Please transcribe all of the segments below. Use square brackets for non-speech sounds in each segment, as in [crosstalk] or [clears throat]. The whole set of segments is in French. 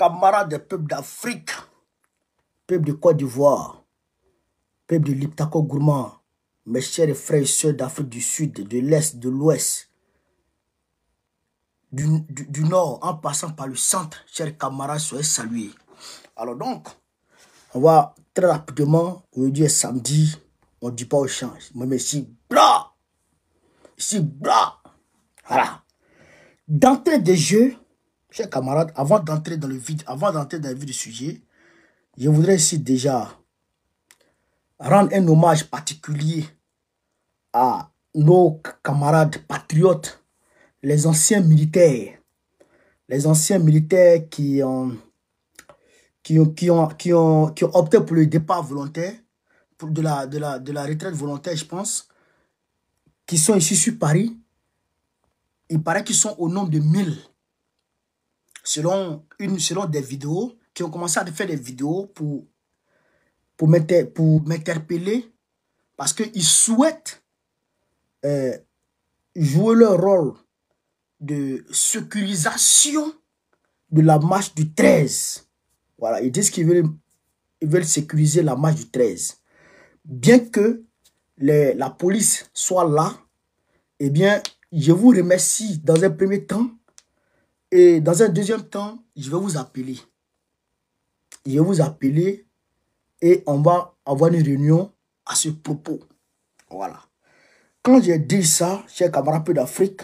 camarades des peuples d'Afrique, peuple de Côte d'Ivoire, peuple de Liptako Gourmand, mes chers frères et sœurs d'Afrique du Sud, de l'Est, de l'Ouest, du, Nord, en passant par le centre, chers camarades, soyez salués. Alors donc, on va très rapidement, aujourd'hui samedi, on ne dit pas au change, mais ici, bla, bla, voilà. D'entrée des jeu, chers camarades, avant d'entrer dans le vif avant d'entrer dans le du sujet, je voudrais ici déjà rendre un hommage particulier à nos camarades patriotes, les anciens militaires, les anciens militaires qui ont, qui qui ont, qui ont, opté pour le départ volontaire, pour de, la, de, la, de la retraite volontaire, je pense, qui sont ici sur Paris. Il paraît qu'ils sont au nombre de 1000 selon, une, selon des vidéos, qui ont commencé à faire des vidéos pour, pour m'interpeller parce qu'ils souhaitent euh, jouer leur rôle de sécurisation de la marche du 13. Voilà, ils disent qu'ils veulent, ils veulent sécuriser la marche du 13. Bien que les, la police soit là, eh bien, je vous remercie dans un premier temps et dans un deuxième temps, je vais vous appeler. Je vais vous appeler et on va avoir une réunion à ce propos. Voilà. Quand j'ai dit ça, chers camarades d'Afrique,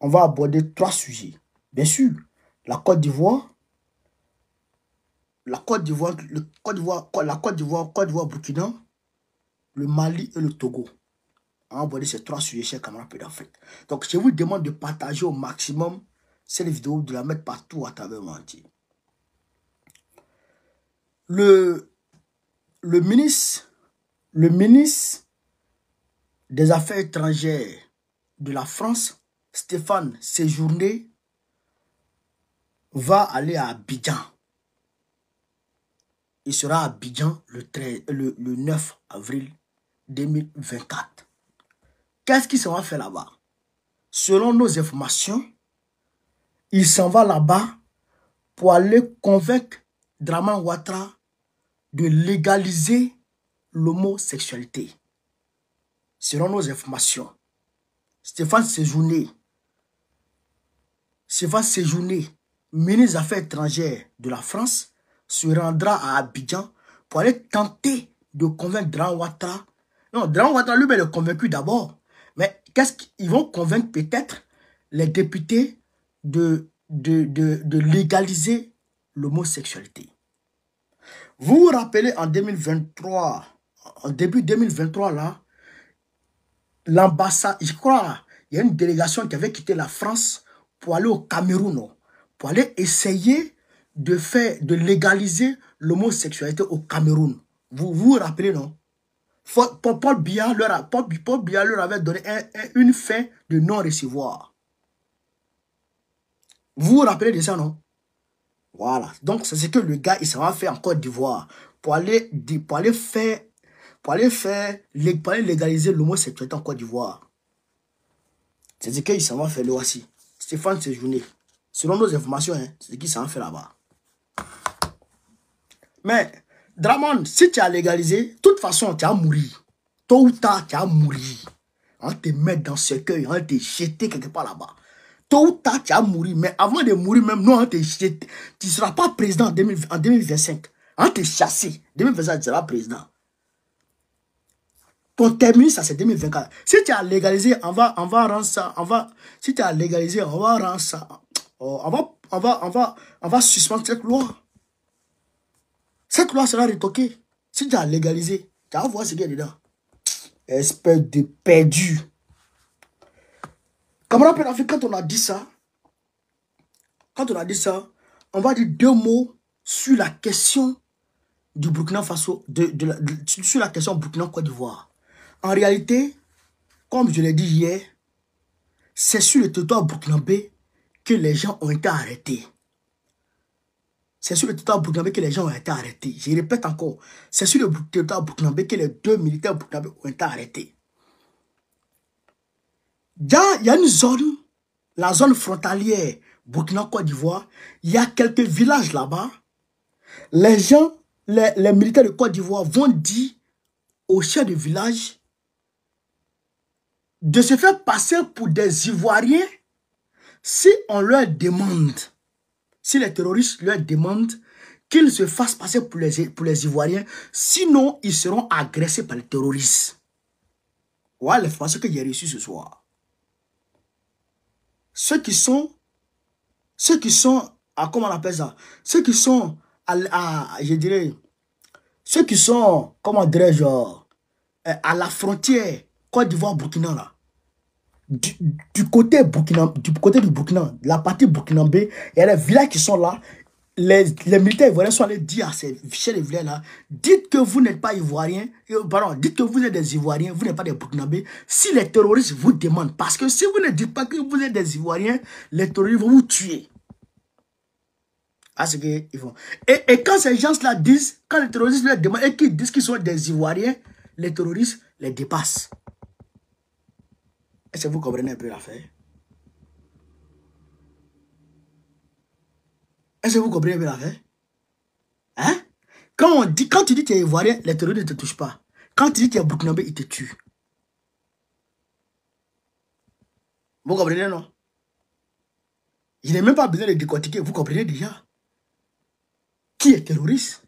on va aborder trois sujets. Bien sûr, la Côte d'Ivoire, la Côte d'Ivoire, la Côte d'Ivoire, Côte d'Ivoire, Burkina, le Mali et le Togo. On va aborder ces trois sujets, chers camarades d'Afrique. Donc, je vous demande de partager au maximum c'est les vidéo, de la mettre partout à travers le Le, ministre, le ministre des Affaires étrangères de la France, Stéphane Séjourné, va aller à Abidjan. Il sera à Abidjan le, le, 9 avril 2024. Qu'est-ce qui sera fait là-bas Selon nos informations, il s'en va là-bas pour aller convaincre Draman Ouattara de légaliser l'homosexualité. Selon nos informations, Stéphane Séjourné, Stéphane Séjourné, ministre des Affaires étrangères de la France, se rendra à Abidjan pour aller tenter de convaincre Draman Ouattara. Non, Draman Ouattara lui-même est convaincu d'abord. Mais qu'est-ce qu'ils vont convaincre peut-être les députés de, de, légaliser l'homosexualité. Vous vous rappelez en 2023, en début 2023 là, l'ambassade, je crois, il y a une délégation qui avait quitté la France pour aller au Cameroun, pour aller essayer de faire, de légaliser l'homosexualité au Cameroun. Vous vous, rappelez, non Paul Biya, leur, avait donné une fin de non-recevoir. Vous vous rappelez de ça, non Voilà. Donc, c'est ce que le gars, il s'en va fait en Côte d'Ivoire pour aller, pour aller faire, pour aller faire, pour légaliser l'homosexualité en Côte d'Ivoire. C'est ce qu'il s'en va faire là aussi. Stéphane Séjourné. Selon nos informations, hein, c'est ce qu'il s'en fait là-bas. Mais, Dramon, si tu as légalisé, de toute façon, tu as mouru. Tôt ou tard, tu as mouru. On te met dans ce cueil, on te jeté quelque part là-bas. Tôt ou tard, tu as mouru. Mais avant de mourir même, non, tu ne seras pas président en, 2025. On te chassé. 2025, tu seras président. Ton terminer, ça c'est 2024. Si tu as légalisé, on va, on va rendre ça. On va, si tu as légalisé, on va rendre ça. Oh, on, va, on, va, on, va, on va suspendre cette loi. Cette loi sera retoquée. Si tu as légalisé, tu vas voir ce qu'il y a dedans. Espèce de perdu quand on a dit ça, quand on a dit ça, on va dire deux mots sur la question du Burkina Faso, sur la question Burkina-Côte d'Ivoire. En réalité, comme je l'ai dit hier, c'est sur le territoire burkinabé que les gens ont été arrêtés. C'est sur le territoire burkinabé que les gens ont été arrêtés. Je répète encore, c'est sur le territoire burkinabé que les deux militaires burkinabés ont été arrêtés il y a une zone, la zone frontalière Burkina-Côte d'Ivoire, il y a quelques villages là-bas. Les gens, les, militaires de Côte d'Ivoire vont dire aux chefs de village de se faire passer pour des Ivoiriens si on leur demande, si les terroristes leur demandent qu'ils se fassent passer pour les, pour les Ivoiriens, sinon ils seront agressés par les terroristes. Voilà phrases que j'ai reçu ce soir ceux qui sont, ceux qui sont, à, comment on appelle ça, ceux qui sont, à, je dirais, ceux qui sont, comment dirais-je, euh, à la frontière Côte d'Ivoire-Burkina, là, du, côté Burkina, du côté du Burkina, la partie Burkinabé, il y a les villages qui sont là, les, militaires ivoiriens sont allés dire à ces chers ivoiriens là, dites que vous n'êtes pas ivoirien, pardon, dites que vous êtes des ivoiriens, vous n'êtes pas des Burkinabés, si les terroristes vous demandent, parce que si vous ne dites pas que vous êtes des ivoiriens, les terroristes vont vous tuer. À ah, ce ils vont Et, et, quand ces gens-là disent, quand les terroristes leur demandent et qu'ils disent qu'ils sont des ivoiriens, les terroristes les dépassent. Est-ce que vous comprenez un peu l'affaire? Est-ce que vous comprenez bien vérité Hein quand, on dit, quand tu dis qu'il y a ivoirien, les terroristes ne te touchent pas. Quand tu dis qu'il y a burkinabé, ils te tuent. Vous comprenez, non Il n'ai même pas besoin de décortiquer. Vous comprenez déjà qui est terroriste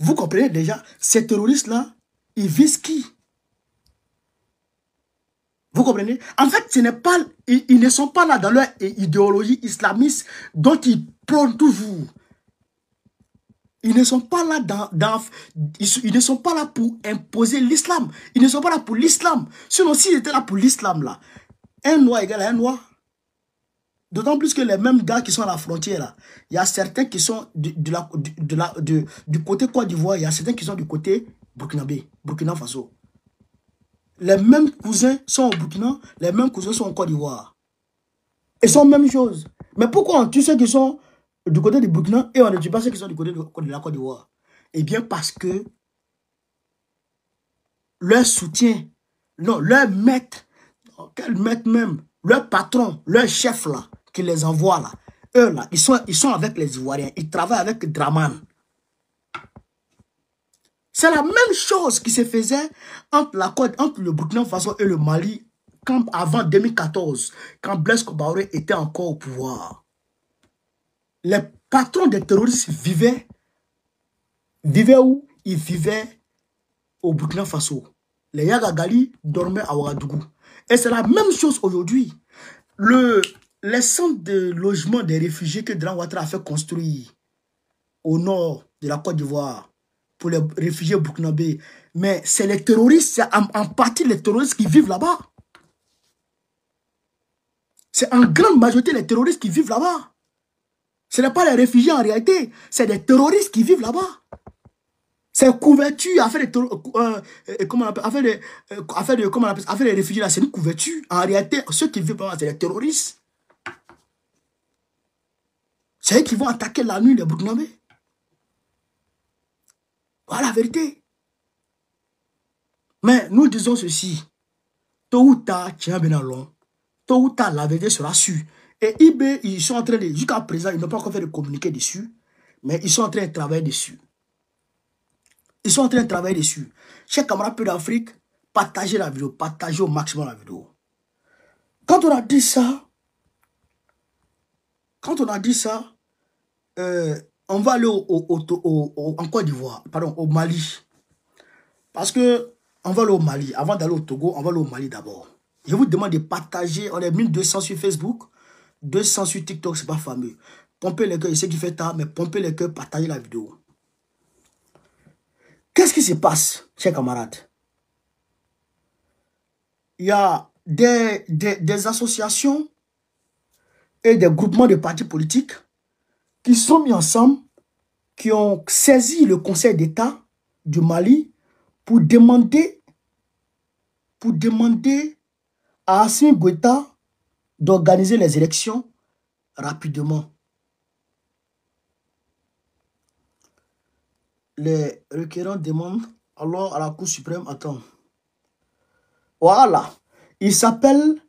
Vous comprenez déjà Ces terroristes-là, ils visent qui vous comprenez En fait, ce n'est pas, ils, ne sont pas là dans leur idéologie islamiste dont ils prônent toujours. Ils ne sont pas là dans, ils, ne sont pas là pour imposer l'islam. Ils ne sont pas là pour l'islam. Sinon, s'ils étaient là pour l'islam, là, un noir égale à un noir. D'autant plus que les mêmes gars qui sont à la frontière, là, il y a certains qui sont de, de la, du côté Côte d'Ivoire, il y a certains qui sont du côté Burkina Faso. Les mêmes cousins sont au Burkina, les mêmes cousins sont en Côte d'Ivoire. Ils sont même chose. Mais pourquoi on tue ceux qui sont du côté du Burkina et on ne tue pas ceux qui sont du côté de, la Côte d'Ivoire Eh bien parce que leur soutien, non, leur maître, quel maître même, leur patron, leur chef là, qui les envoie là, eux là, ils sont, ils sont avec les Ivoiriens, ils travaillent avec Draman. C'est la même chose qui se faisait entre, la, Côte entre le Burkina Faso et le Mali quand, avant 2014, quand Blaise Compaoré était encore au pouvoir. Les patrons des terroristes vivaient, vivaient où Ils vivaient au Burkina Faso. Les Yagagali dormaient à Ouagadougou. Et c'est la même chose aujourd'hui. Le, les centres de logement des réfugiés que Dran a fait construire au nord de la Côte d'Ivoire, pour les réfugiés burkinabés. Mais c'est les terroristes, c'est en, partie les terroristes qui vivent là-bas. C'est en grande majorité les terroristes qui vivent là-bas. Ce n'est pas les réfugiés en réalité, c'est des terroristes qui vivent là-bas. C'est couverture, euh, euh, euh, affaire de, comment on appelle, réfugiés là, c'est une couverture. En réalité, ceux qui vivent là-bas, c'est les terroristes. C'est eux qui vont attaquer la nuit les Burkinabés. Voilà la vérité. Mais nous disons ceci. Tôt ou tard, tiens bien long. Tôt ou tard, la vérité sera sûre. Et IB, ils sont en train de... Jusqu'à présent, ils n'ont pas encore fait de communiquer dessus. Mais ils sont en train de travailler dessus. Ils sont en train de travailler dessus. Chers camarades peu d'Afrique, partagez la vidéo. Partagez au maximum la vidéo. Quand on a dit ça, quand on a dit ça, euh, on va aller au, en Côte d'Ivoire, pardon, au Mali. Parce que on va aller au Mali. Avant d'aller au Togo, on va aller au Mali d'abord. Je vous demande de partager. On est 1200 sur Facebook, 200 sur TikTok, c'est pas fameux. Pompez les cœurs, je sais qu'il fait tard, mais pompez les cœurs, partagez la vidéo. Qu'est-ce qui se passe, chers camarades Il y a des, des associations et des groupements de partis politiques sont mis ensemble, qui ont saisi le Conseil d'État du Mali pour demander, pour demander à Assimi Goueta d'organiser les élections rapidement. Les requérants demandent alors à la Cour suprême, attend. Voilà, il s'appelle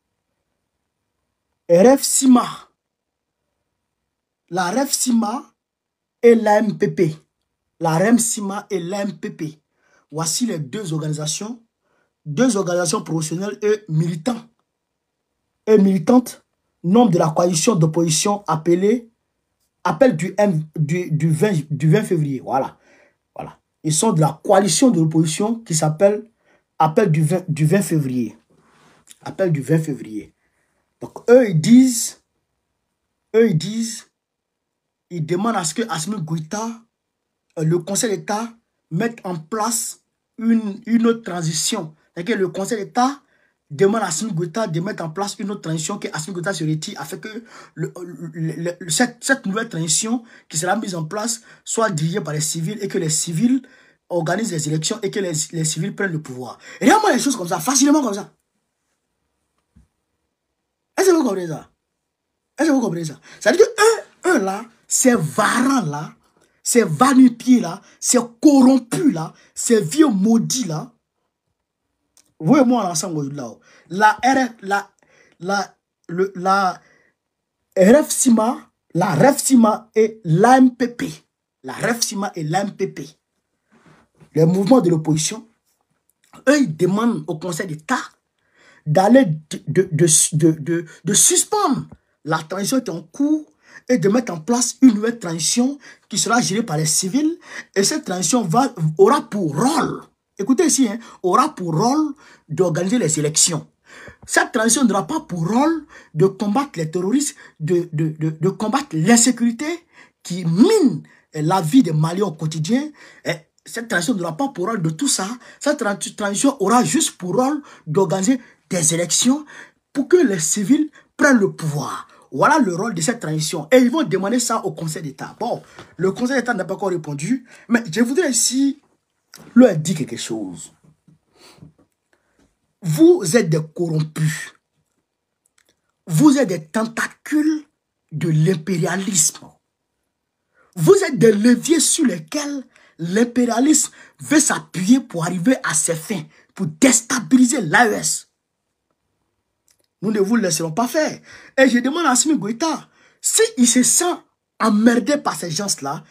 RF Sima la REF-SIMA et la l'AMPP. La REF-SIMA et l'AMPP. Voici les deux organisations, deux organisations professionnelles et militantes. Et militantes, nombre de la coalition d'opposition appelée, appel du, du, du, 20, février. Voilà. voilà. Ils sont de la coalition d'opposition qui s'appelle appel du du 20 février. Appel du 20 février. Donc eux, ils disent, eux, ils disent il demande à ce que Asmi euh, le Conseil d'État, mette en place une, une autre transition. cest que le Conseil d'État demande à Asmi Goïta de mettre en place une autre transition que Asmi Goïta se retire afin que cette, nouvelle transition qui sera mise en place soit dirigée par les civils et que les civils organisent les élections et que les, civils prennent le pouvoir. Réellement, les choses comme ça, facilement comme ça. Est-ce que vous comprenez ça Est-ce que vous comprenez ça C'est-à-dire que eux là, ces varans-là, ces vanipiers là ces corrompus-là, ces vieux maudits-là, voyez moi, l'ensemble là, la, RF, la, la, la RFCIMA, la et l'AMPP, la RFCIMA et l'AMPP, le mouvement de l'opposition, eux, ils demandent au Conseil d'État d'aller de, de, suspendre la transition qui est en cours et de mettre en place une nouvelle transition qui sera gérée par les civils. Et cette transition aura pour rôle, écoutez ici, hein, aura pour rôle d'organiser les élections. Cette transition n'aura pas pour rôle de combattre les terroristes, de, de, de, combattre l'insécurité qui mine la vie des Maliens au quotidien. Et cette transition n'aura pas pour rôle de tout ça. Cette transition aura juste pour rôle d'organiser des élections pour que les civils prennent le pouvoir voilà le rôle de cette transition. Et ils vont demander ça au Conseil d'État. Bon, le Conseil d'État n'a pas encore répondu, mais je voudrais ici leur dire quelque chose. Vous êtes des corrompus. Vous êtes des tentacules de l'impérialisme. Vous êtes des leviers sur lesquels l'impérialisme veut s'appuyer pour arriver à ses fins, pour déstabiliser l'AES. Nous ne vous laisserons pas faire. Et je demande à Simi Goïta, s'il se sent emmerdé par ces gens-là,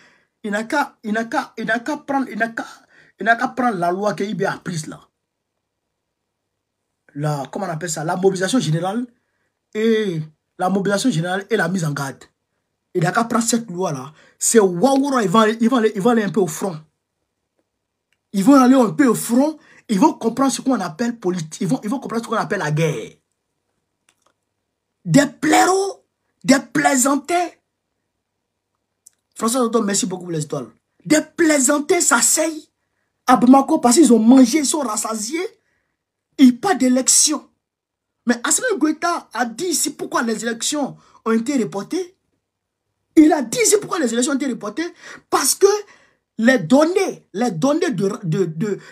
il n'a qu'à prendre, prendre la loi qu'il a prise là. comment on appelle ça La mobilisation générale et la mobilisation générale et la mise en garde. Il n'a qu'à prendre cette loi-là. C'est Wawura, ils vont, ils, vont, ils vont aller un peu au front. Ils vont aller un peu au front. Ils vont comprendre ce qu'on appelle politique. Ils vont, ils vont comprendre ce qu'on appelle la guerre des plaireaux, des plaisantés. François Dodon, merci beaucoup pour les étoiles. Des plaisantés s'asseyent à Bamako parce qu'ils ont mangé, ils sont rassasiés. Il pas d'élection. Mais Asmé Goïta a dit ici pourquoi les élections ont été reportées. Il a dit ici pourquoi les élections ont été reportées. Parce que les données, les données de,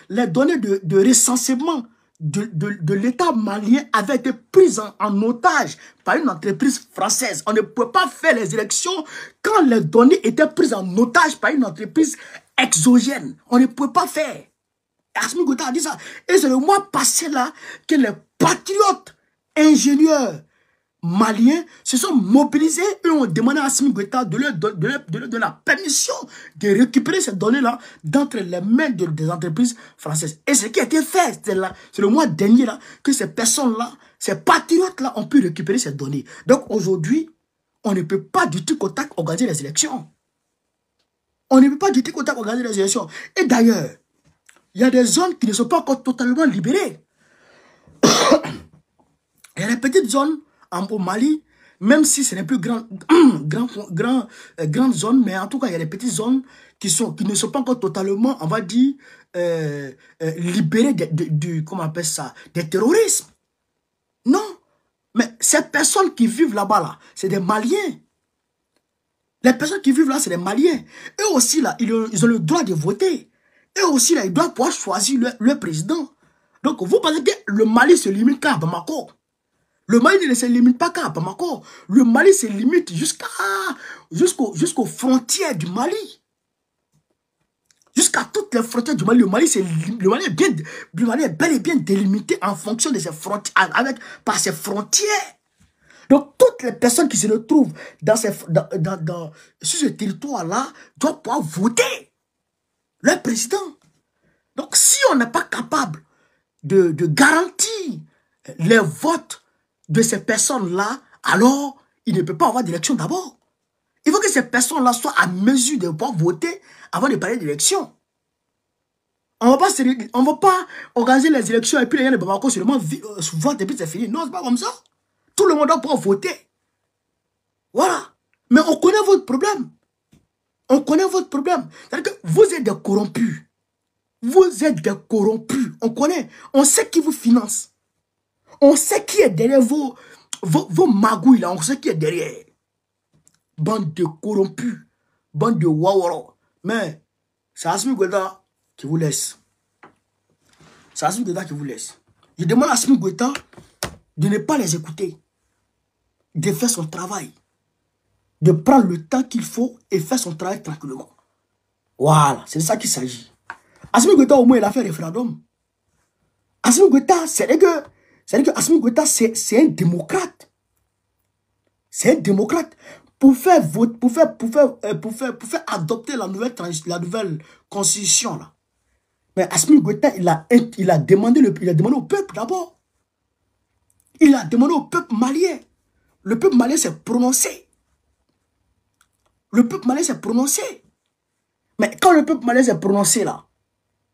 les données de recensement de, l'État malien avait été prise en, otage par une entreprise française. On ne pouvait pas faire les élections quand les données étaient prises en otage par une entreprise exogène. On ne pouvait pas faire. Asmi Gouta a dit ça. Et c'est le mois passé là que les patriotes ingénieurs Maliens se sont mobilisés et ont demandé à Sim Guetta de leur donner de, la permission de récupérer ces données-là d'entre les mains des entreprises françaises. Et ce qui a été fait, c'est le mois dernier là, que ces personnes-là, ces patriotes-là ont pu récupérer ces données. Donc aujourd'hui, on ne peut pas du tout contact organiser les élections. On ne peut pas du tout contact organiser les élections. Et d'ailleurs, il y a des zones qui ne sont pas encore totalement libérées. [coughs] Il y a des petites zones en, au Mali, même si ce n'est plus grand, [clears throat] grand, euh, grande zone, mais en tout cas, il y a des petites zones qui, sont, qui ne sont pas encore totalement, on va dire, euh, euh, libérées du, de, comment on appelle ça, des terroristes. Non. Mais ces personnes qui vivent là-bas, là, c'est des Maliens. Les personnes qui vivent là, c'est des Maliens. Eux aussi, là, ils ont, le droit de voter. Eux aussi, là, ils doivent pouvoir choisir leur, le président. Donc, vous pensez que le Mali se limite qu'à Bamako le Mali ne se limite pas qu'à Bamako. Le Mali se limite jusqu'à jusqu'aux frontières du Mali. Jusqu'à toutes les frontières du Mali. Le Mali, est, bel et bien délimité en fonction de ses frontières, avec, par ses frontières. Donc, toutes les personnes qui se retrouvent dans, ces, sur ce territoire-là doivent pouvoir voter le président. Donc, si on n'est pas capable de, de, garantir les votes de ces personnes-là, alors il ne peut pas avoir d'élection d'abord. Il faut que ces personnes-là soient à mesure de pouvoir voter avant de parler d'élection. On ne va pas organiser les élections et puis les gens de pas seulement euh, votent et puis c'est fini. Non, n'est pas comme ça. Tout le monde doit pouvoir voter. Voilà. Mais on connaît votre problème. On connaît votre problème. C'est-à-dire que vous êtes des corrompus. Vous êtes des corrompus. On connaît. On sait qui vous finance. On sait qui est derrière vos, vos, magouilles là. On sait qui est derrière. Bande de corrompus. Bande de waworo. Mais c'est Asmi Gweta qui vous laisse. C'est Asmi Gweta qui vous laisse. Je demande à Asmi Gweta de ne pas les écouter. De faire son travail. De prendre le temps qu'il faut et faire son travail tranquillement. Voilà, c'est de ça qu'il s'agit. Asmi Gweta, au moins, il a fait référendum. Asmi Gweta, c'est que c'est-à-dire que Assimi c'est un démocrate. C'est un démocrate. Pour faire, pour, faire, pour, faire, euh, pour, faire, pour faire adopter la nouvelle, la nouvelle constitution, là. Mais Asmi Goïta, il a, demandé le, il a demandé au peuple d'abord. Il a demandé au peuple malien. Le peuple malien s'est prononcé. Le peuple malien s'est prononcé. Mais quand le peuple malien s'est prononcé là,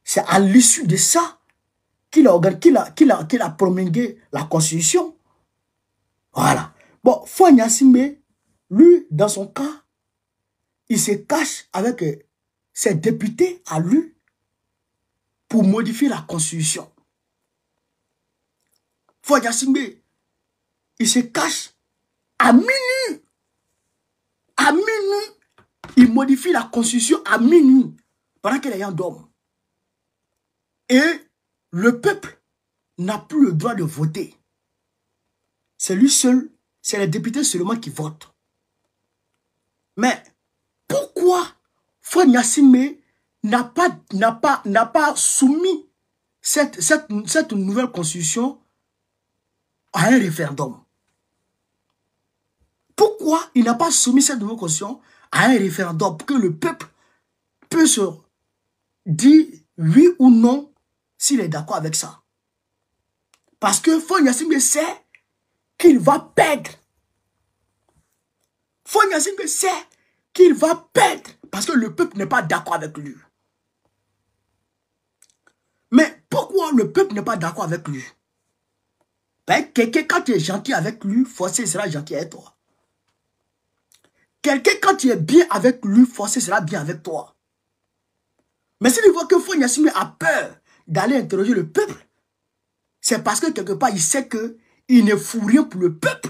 c'est à l'issue de ça qu'il a, qu'il la constitution. Voilà. Bon, Foy lui, dans son cas, il se cache avec euh, ses députés à lui pour modifier la constitution. Foy il se cache à minuit. À minuit, il modifie la constitution à minuit pendant qu'elle est en dorme. Et le peuple n'a plus le droit de voter. C'est lui seul, c'est les députés seulement qui votent. Mais pourquoi Fouad pas n'a pas, pas soumis cette, cette, nouvelle constitution à un référendum Pourquoi il n'a pas soumis cette nouvelle constitution à un référendum pour que le peuple peut se dire oui ou non s'il est d'accord avec ça. Parce que Yassimbe sait qu'il va perdre. Yassimbe sait qu'il va perdre parce que le peuple n'est pas d'accord avec lui. Mais pourquoi le peuple n'est pas d'accord avec lui ben, Quelqu'un, quand tu es gentil avec lui, forcément, sera gentil avec toi. Quelqu'un, quand tu es bien avec lui, forcément, sera bien avec toi. Mais s'il voit que Yassimbe a peur, d'aller interroger le peuple, c'est parce que quelque part, il sait qu'il ne fout rien pour le peuple.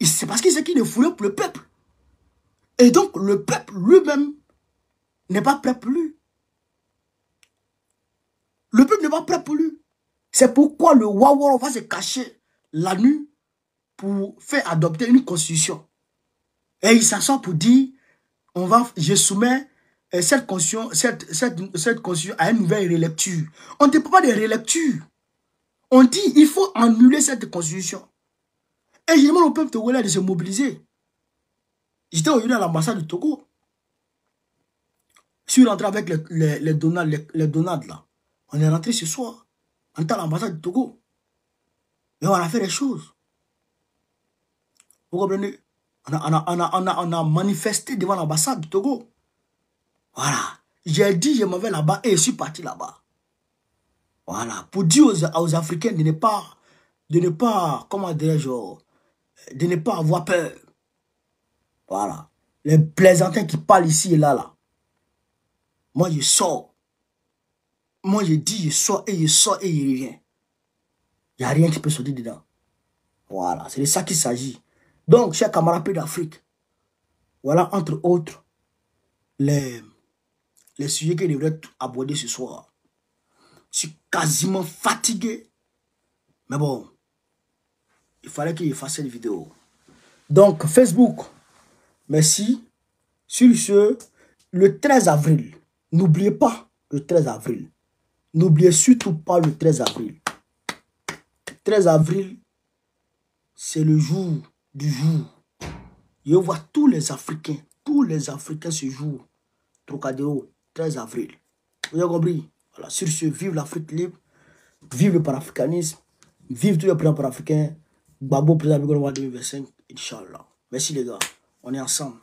C'est parce qu'il sait qu'il ne fout rien pour le peuple. Et donc, le peuple lui-même n'est pas prêt pour lui. Le peuple n'est pas prêt pour lui. C'est pourquoi le Wawar va se cacher la nuit pour faire adopter une constitution. Et il s'en pour dire, on va, je soumets cette constitution cette, cette, cette conscience à une nouvelle relecture. On ne peut pas de relecture. On dit il faut annuler cette constitution. Et je demande au peuple togolais de se mobiliser. J'étais aujourd'hui à l'ambassade du Togo. Je suis rentré avec les, les, les, là. On est rentré ce soir. On était à l'ambassade du Togo. Mais on a fait les choses. Vous comprenez on a, on, a, on, a, on a manifesté devant l'ambassade du Togo. Voilà. J'ai dit, je m'en vais là-bas et je suis parti là-bas. Voilà. Pour dire aux, Africains de ne pas, de ne pas, comment dirais-je, de ne pas avoir peur. Voilà. Les plaisantins qui parlent ici et là, là. Moi, je sors. Moi, je dis, je sors et je sors et je reviens. Il n'y a rien qui peut sortir dedans. Voilà, c'est de ça qu'il s'agit. Donc, chers camarades d'Afrique, voilà entre autres les, les sujets que devraient aborder ce soir. Je suis quasiment fatigué. Mais bon, il fallait qu'il fasse cette vidéo. Donc, Facebook, merci. Sur ce, le 13 avril, n'oubliez pas le 13 avril. N'oubliez surtout pas le 13 avril. 13 avril, c'est le jour du jour. Je voit tous les Africains, tous les Africains ce jour. Trocadéro, avril. Vous avez compris Voilà, sur ce, vive l'Afrique libre, vive le panafricanisme, vive tous les plans panafricains. Babo, président 2025, Inch'Allah. Merci les gars, on est ensemble.